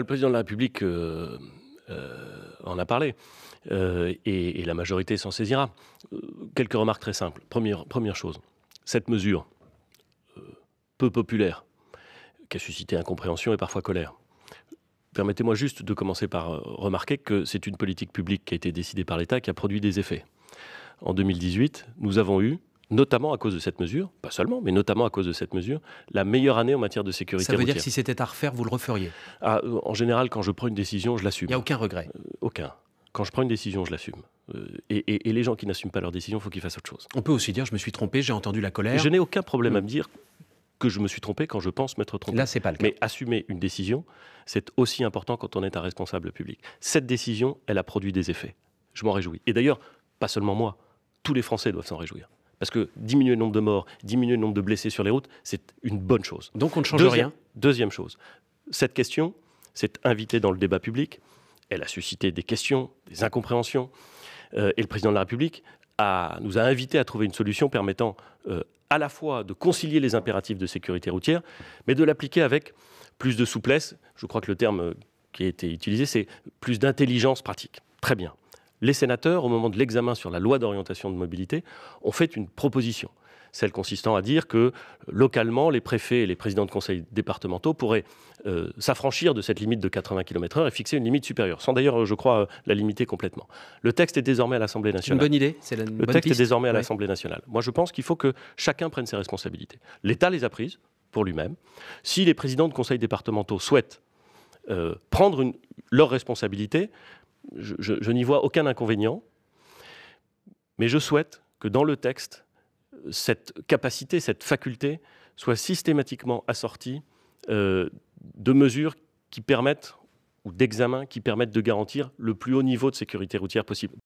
Le président de la République euh, euh, en a parlé. Euh, et, la majorité s'en saisira. quelques remarques très simples. Première, première chose, cette mesure peu populaire, qui a suscité incompréhension et parfois colère, permettez-moi juste de commencer par remarquer que c'est une politique publique qui a été décidée par l'État qui a produit des effets. En 2018, nous avons eu notamment à cause de cette mesure, pas seulement, mais notamment à cause de cette mesure, la meilleure année en matière de sécurité Ça veut dire que si c'était à refaire, vous le referiez ah, euh, En général, quand je prends une décision, je l'assume. Il n'y a aucun regret euh, Aucun. Quand je prends une décision, je l'assume. Euh, et, les gens qui n'assument pas leur décision, il faut qu'ils fassent autre chose. On peut aussi dire, je me suis trompé, j'ai entendu la colère. je n'ai aucun problème mm. à me dire que je me suis trompé quand je pense m'être trompé. Là, c'est pas le cas. Mais assumer une décision, c'est aussi important quand on est un responsable public. Cette décision, elle a produit des effets. Je m'en réjouis. Et d'ailleurs, pas seulement moi, tous les Français doivent s'en réjouir. Parce que diminuer le nombre de morts, diminuer le nombre de blessés sur les routes, c'est une bonne chose. Donc on ne change rien. Deuxième chose, cette question s'est invitée dans le débat public. Elle a suscité des questions, des incompréhensions. Euh, et le président de la République nous a invités à trouver une solution permettant euh, à la fois de concilier les impératifs de sécurité routière, mais de l'appliquer avec plus de souplesse. Je crois que le terme euh, qui a été utilisé, c'est plus d'intelligence pratique. Très bien les sénateurs, au moment de l'examen sur la loi d'orientation de mobilité, ont fait une proposition, celle consistant à dire que localement, les préfets et les présidents de conseils départementaux pourraient euh, s'affranchir de cette limite de 80 km/h et fixer une limite supérieure, sans d'ailleurs, je crois, euh, la limiter complètement. Le texte est désormais à l'Assemblée nationale. Une bonne idée, c'est Le texte est désormais à l'Assemblée nationale. Moi, je pense qu'il faut que chacun prenne ses responsabilités. L'État les a prises pour lui-même. Si les présidents de conseils départementaux souhaitent euh, prendre leurs responsabilités, je, n'y vois aucun inconvénient, mais je souhaite que dans le texte, cette capacité, cette faculté soit systématiquement assortie euh, de mesures qui permettent, ou d'examens qui permettent de garantir le plus haut niveau de sécurité routière possible.